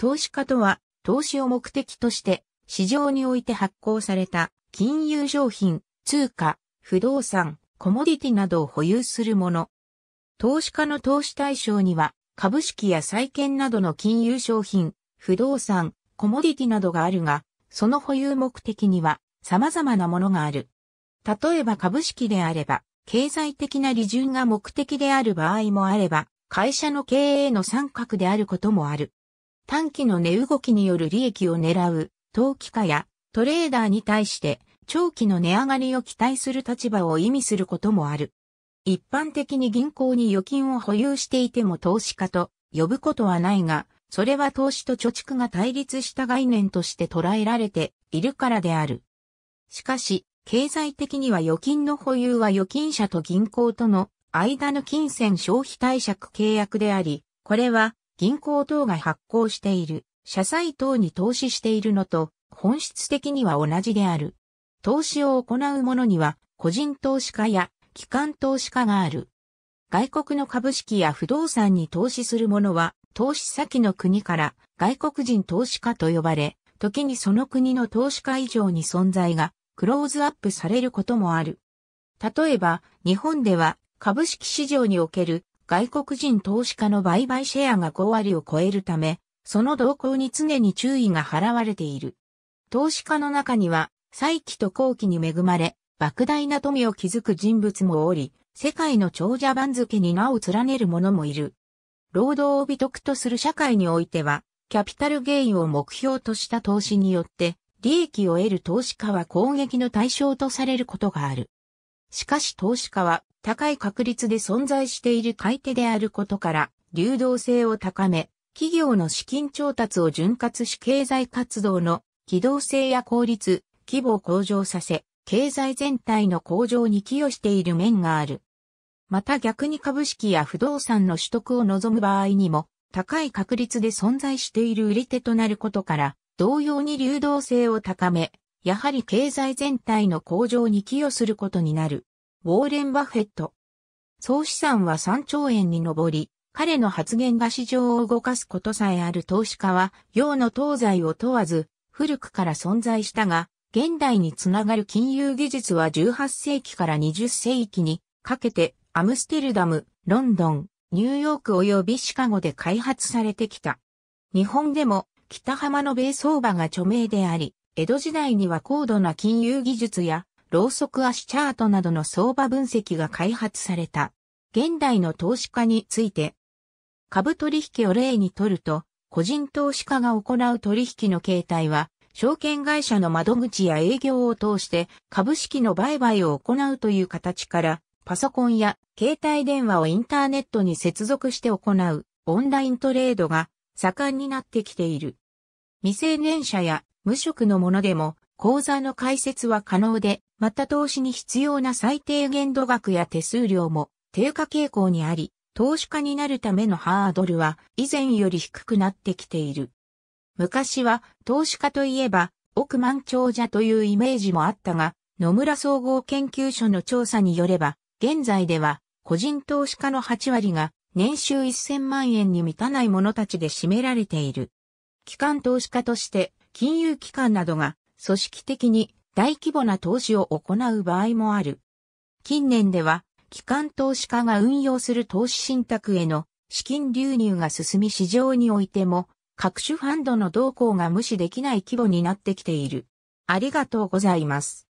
投資家とは、投資を目的として、市場において発行された、金融商品、通貨、不動産、コモディティなどを保有するもの。投資家の投資対象には、株式や債券などの金融商品、不動産、コモディティなどがあるが、その保有目的には様々なものがある。例えば株式であれば、経済的な利潤が目的である場合もあれば、会社の経営の三角であることもある。短期の値動きによる利益を狙う投機家やトレーダーに対して長期の値上がりを期待する立場を意味することもある。一般的に銀行に預金を保有していても投資家と呼ぶことはないが、それは投資と貯蓄が対立した概念として捉えられているからである。しかし、経済的には預金の保有は預金者と銀行との間の金銭消費対借契約であり、これは銀行等が発行している、社債等に投資しているのと、本質的には同じである。投資を行う者には、個人投資家や機関投資家がある。外国の株式や不動産に投資する者は、投資先の国から外国人投資家と呼ばれ、時にその国の投資家以上に存在がクローズアップされることもある。例えば、日本では株式市場における外国人投資家の売買シェアが5割を超えるため、その動向に常に注意が払われている。投資家の中には、再起と後期に恵まれ、莫大な富を築く人物もおり、世界の長者番付に名を連ねる者もいる。労働を美徳とする社会においては、キャピタルゲインを目標とした投資によって、利益を得る投資家は攻撃の対象とされることがある。しかし投資家は高い確率で存在している買い手であることから、流動性を高め、企業の資金調達を潤滑し経済活動の機動性や効率、規模を向上させ、経済全体の向上に寄与している面がある。また逆に株式や不動産の取得を望む場合にも、高い確率で存在している売り手となることから、同様に流動性を高め、やはり経済全体の向上に寄与することになる。ウォーレン・バフェット。総資産は3兆円に上り、彼の発言が市場を動かすことさえある投資家は、洋の東西を問わず、古くから存在したが、現代につながる金融技術は18世紀から20世紀にかけてアムステルダム、ロンドン、ニューヨーク及びシカゴで開発されてきた。日本でも北浜の米相場が著名であり、江戸時代には高度な金融技術やロうソク足チャートなどの相場分析が開発された。現代の投資家について、株取引を例にとると、個人投資家が行う取引の形態は、証券会社の窓口や営業を通して株式の売買を行うという形から、パソコンや携帯電話をインターネットに接続して行うオンライントレードが盛んになってきている。未成年者や無職の者でも口座の開設は可能で、また投資に必要な最低限度額や手数料も低下傾向にあり、投資家になるためのハードルは以前より低くなってきている。昔は投資家といえば億万長者というイメージもあったが、野村総合研究所の調査によれば、現在では個人投資家の8割が年収1000万円に満たない者たちで占められている。機関投資家として金融機関などが組織的に大規模な投資を行う場合もある。近年では、機関投資家が運用する投資信託への資金流入が進み市場においても、各種ファンドの動向が無視できない規模になってきている。ありがとうございます。